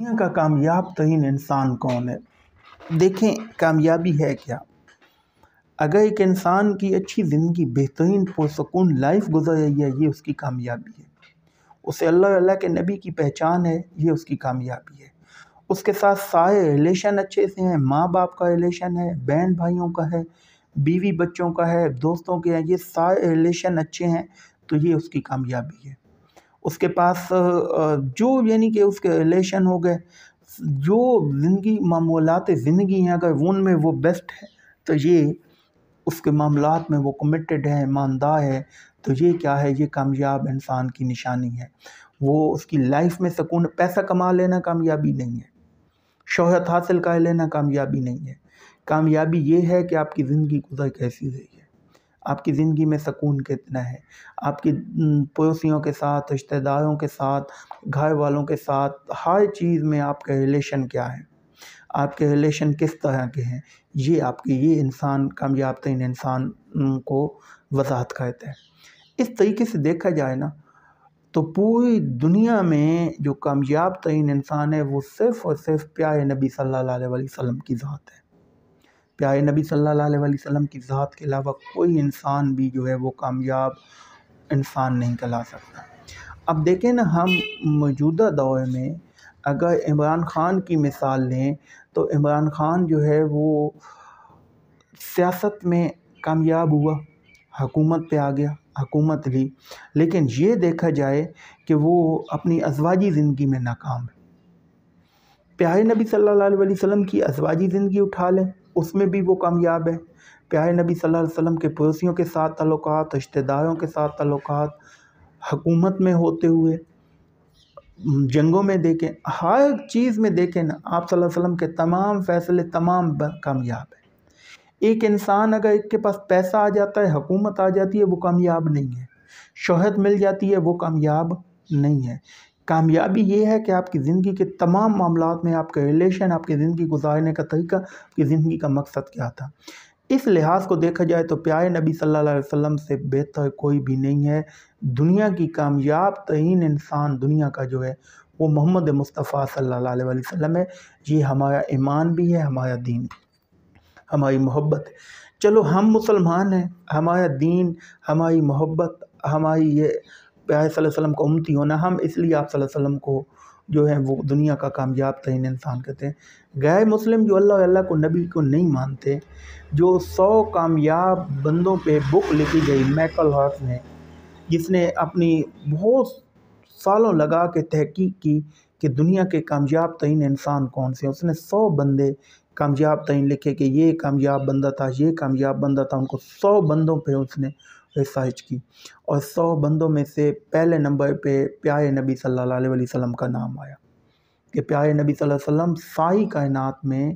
दुनिया का कामयाब तरीन इंसान कौन है देखें कामयाबी है क्या अगर एक इंसान की अच्छी ज़िंदगी बेहतरीन पुरसकून लाइफ गुजर रही है ये उसकी कामयाबी है उसे अल्लाह अल्लाह के नबी की पहचान है ये उसकी कामयाबी है उसके साथ सारे रिलेशन अच्छे से हैं माँ बाप का रिलेशन है बहन भाइयों का है बीवी बच्चों का है दोस्तों के हैं ये सारे रिलेशन अच्छे हैं तो ये उसकी कामयाबी है उसके पास जो यानी कि उसके रिलेशन हो गए जो ज़िंदगी मामूलत ज़िंदगी हैं अगर उनमें वो बेस्ट है तो ये उसके मामलों में वो कमिटेड है ईमानदार है तो ये क्या है ये कामयाब इंसान की निशानी है वो उसकी लाइफ में सुकून पैसा कमा लेना कामयाबी नहीं है शोहरत हासिल कर लेना कामयाबी नहीं है कामयाबी ये है कि आपकी ज़िंदगी गुजर कैसी रही आपकी ज़िंदगी में सुकून कितना है आपकी पड़ोसियों के साथ रिश्तेदारों के साथ घर वालों के साथ हर चीज़ में आपके रिलेशन क्या है आपके रिलेशन किस तरह के हैं ये आपके ये इंसान कामयाब तरीन इंसान को वजाहत करते हैं इस तरीके से देखा जाए ना तो पूरी दुनिया में जो कामयाब तरीन इंसान है वो सिर्फ़ और सिर्फ प्यारे नबी सल्लल्लाहु अलैहि वसल्लम की ज़ात है प्यारे नबी सल्लल्लाहु अलैहि वसल्लम की ज़ात के अलावा कोई इंसान भी जो है वो कामयाब इंसान नहीं कहला सकता अब देखें ना हम मौजूदा दौर में अगर इमरान ख़ान की मिसाल लें तो इमरान ख़ान जो है वो सियासत में कामयाब हुआ हकूमत पे आ गया हकूमत ली लेकिन ये देखा जाए कि वो अपनी अजवाजी ज़िंदगी में नाकाम है प्यारे नबी सल्लल्लाहु अलैहि वसल्लम की अजवाजी ज़िंदगी उठा लें उसमें भी वो कामयाब है प्यारे नबी सल्लल्लाहु अलैहि वसल्लम के पड़ोसियों के साथ तल्लुक़ रिश्तेदारों के साथ तल्लुक़ हकूमत में होते हुए जंगों में देखें हर चीज़ में देखें ना आप सल्लल्लाहु अलैहि वसल्लम के तमाम फ़ैसले तमाम कामयाब है एक इंसान अगर एक के पास पैसा आ जाता है हुकूमत आ जाती है वो कामयाब नहीं है शोहरत मिल जाती है वो कामयाब नहीं है कामयाबी ये है कि आपकी ज़िंदगी के तमाम मामला में आपके रिलेशन आपकी ज़िंदगी गुजारने का तरीका आपकी ज़िंदगी का मकसद क्या था इस लिहाज को देखा जाए तो प्यारे नबी सल्लल्लाहु अलैहि वसल्लम से बेहतर कोई भी नहीं है दुनिया की कामयाब तरीन इंसान दुनिया का जो है वो मोहम्मद मुस्तफ़ा सल्ला वसम है ये हमारा ईमान भी है हमारा दीन भी हमारी मोहब्बत चलो हम मुसलमान हैं हमारा दीन हमारी मोहब्बत हमारी ये प्यारे वसल्लम को उम्मती होना हम इसलिए आप वसल्लम को जो है वो दुनिया का कामयाब तरीन इंसान कहते हैं गैर मुस्लिम जो अल्लाह अल्लाह को नबी को नहीं मानते जो सौ कामयाब बंदों पे बुक लिखी गई मैकल हॉर्स ने जिसने अपनी बहुत सालों लगा के तहकीक की कि दुनिया के कामयाब तरीन इंसान कौन से उसने सौ बंदे कामयाब तरीन लिखे कि ये कामयाब बंदा था ये कामयाब बंदा था उनको सौ बंदों पे उसने रिसर्च की और सौ बंदों में से पहले नंबर पे प्यारे नबी सल्लल्लाहु अलैहि वसल्लम का नाम आया कि प्यारे नबी सल्लल्लाहु अलैहि वसल्लम सारी कायनात में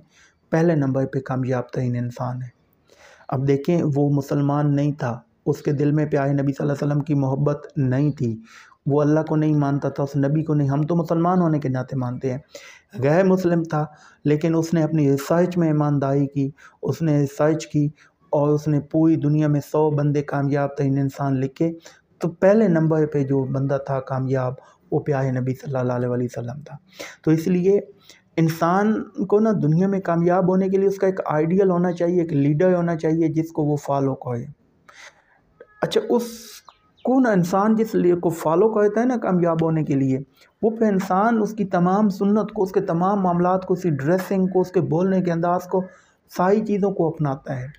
पहले नंबर पे कामयाब तरीन इंसान है अब देखें वो मुसलमान नहीं था उसके दिल में प्यारे नबी सल्लल्लाहु अलैहि वसल्लम की मोहब्बत नहीं थी वो अल्लाह को नहीं मानता था उस नबी को नहीं हम तो मुसलमान होने के नाते मानते हैं गैर मुस्लिम था लेकिन उसने अपनी रिसर्च में ईमानदारी की उसने रिसर्च की और उसने पूरी दुनिया में सौ बंदे कामयाब तरीन इंसान लिखे तो पहले नंबर पे जो बंदा था कामयाब वो प्यारे नबी सल्लल्लाहु अलैहि वसल्लम था तो इसलिए इंसान को ना दुनिया में कामयाब होने के लिए उसका एक आइडियल होना चाहिए एक लीडर होना चाहिए जिसको वो फॉलो करे अच्छा उस कौन इंसान जिस लिए को फॉलो करता है ना कामयाब होने के लिए वो फिर इंसान उसकी तमाम सुन्नत को उसके तमाम मामला को उसकी ड्रेसिंग को उसके बोलने के अंदाज को सारी चीज़ों को अपनाता है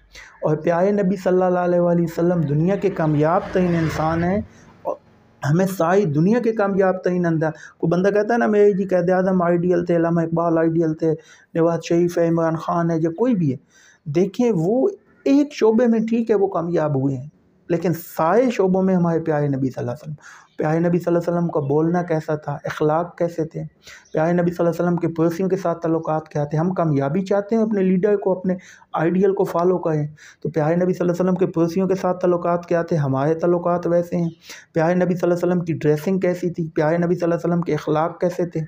और प्यारे नबी सल्लल्लाहु अलैहि वसल्लम दुनिया के कामयाब तरीन इंसान हैं और हमें सारी दुनिया के कामयाब तरीन अंदाज को बंदा कहता है ना मेरे जी कैद आजम आइडियल थे लामा इकबाल आइडियल थे नवाज शरीफ है इमरान खान है या कोई भी है देखें वो एक शोबे में ठीक है वो कामयाब हुए हैं लेकिन सारे शोबों में हमारे प्यारे नबी सल्लल्लाहु अलैहि वसल्लम प्यारे नबी सल्लल्लाहु अलैहि वसल्लम का बोलना कैसा था अखलाक कैसे थे प्यारे नबी सल्लल्लाहु अलैहि वसल्लम के पड़ोसियों के साथ तल्लुकात क्या थे हम कामयाबी चाहते हैं अपने लीडर को अपने आइडियल को फॉलो करें तो प्यारे नबी सल्लल्लाहु अलैहि वसल्लम के पड़ोसियों के साथ तल्लुकात क्या थे हमारे तल्लुकात वैसे हैं प्यारे नबी सल्लल्लाहु अलैहि वसल्लम की ड्रेसिंग कैसी थी प्यारे नबी सल्लल्लाहु अलैहि वसल्लम के अखलाक कैसे थे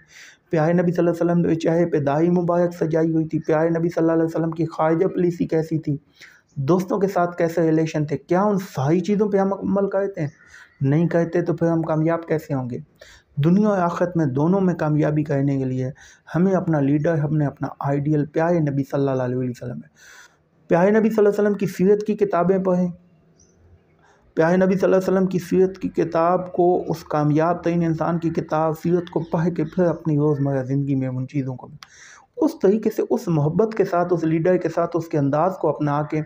प्यारे नबी सल्लल्लाहु अलैहि वसल्लम ने चाहे पे दाई मुबारक सजाई हुई थी प्यारे नबी सल्लल्लाहु अलैहि वसल्लम की ख्वाजा पलीसी कैसी थी दोस्तों के साथ कैसे रिलेशन थे क्या उन सारी चीज़ों पे हम अमल करते हैं नहीं करते तो फिर हम कामयाब कैसे होंगे दुनिया और आखिरत में दोनों में कामयाबी करने के लिए हमें अपना लीडर हमने अपना आइडियल प्यारे नबी सल्लल्लाहु अलैहि वसल्लम है प्यारे नबी सल्लल्लाहु अलैहि वसल्लम की सीरत की किताबें पढ़ें प्यारे नबी सल्लल्लाहु अलैहि वसल्लम की सीरत की किताब को उस कामयाब तरीन इंसान की किताब सीरत को पढ़ के फिर अपनी रोज़मर्रा ज़िंदगी में उन चीज़ों को उस तरीके से उस मोहब्बत के साथ उस लीडर के साथ उसके अंदाज को अपना के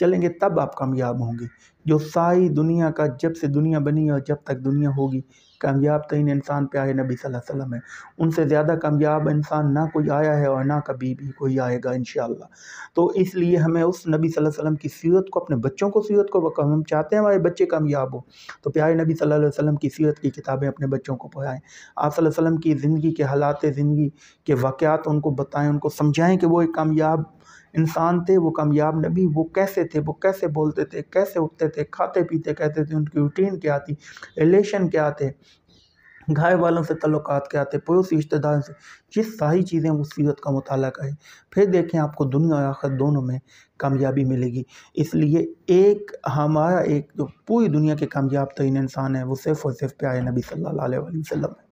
चलेंगे तब आप कामयाब होंगे जो सारी दुनिया का जब से दुनिया बनी और जब तक दुनिया होगी कामयाब तरीन तो इंसान प्यारे नबी सल्लल्लाहु अलैहि वसल्लम है उनसे ज़्यादा कामयाब इंसान ना कोई आया है और ना कभी भी कोई आएगा इन तो इसलिए हमें उस नबी सल्लल्लाहु अलैहि वसल्लम की सीरत को अपने बच्चों को सीरत को हम चाहते हैं हमारे बच्चे कामयाब हो तो प्यारे नबी सल्लल्लाहु अलैहि की सीरत की किताबें अपने बच्चों को पढ़ाएँ आप वसलम की ज़िंदगी के हालात ज़िंदगी के वाक़ात उनको बताएँ उनको समझाएँ कि वो एक कामयाब इंसान थे वो कामयाब नबी वो कैसे थे वो कैसे बोलते थे कैसे उठते थे खाते पीते कहते थे उनकी रूटीन क्या थी रिलेशन क्या थे घर वालों से तल्लक क्या थे पड़ोसी रिश्तेदार से जिस सारी चीज़ें उस सीरत का मुताल करें फिर देखें आपको दुनिया और आखिर दोनों में कामयाबी मिलेगी इसलिए एक हमारा एक जो पूरी दुनिया के कामयाब तरीन इंसान है वो सिर्फ़ और सिर्फ प्यारे नबी सल्लल्लाहु अलैहि वसल्लम है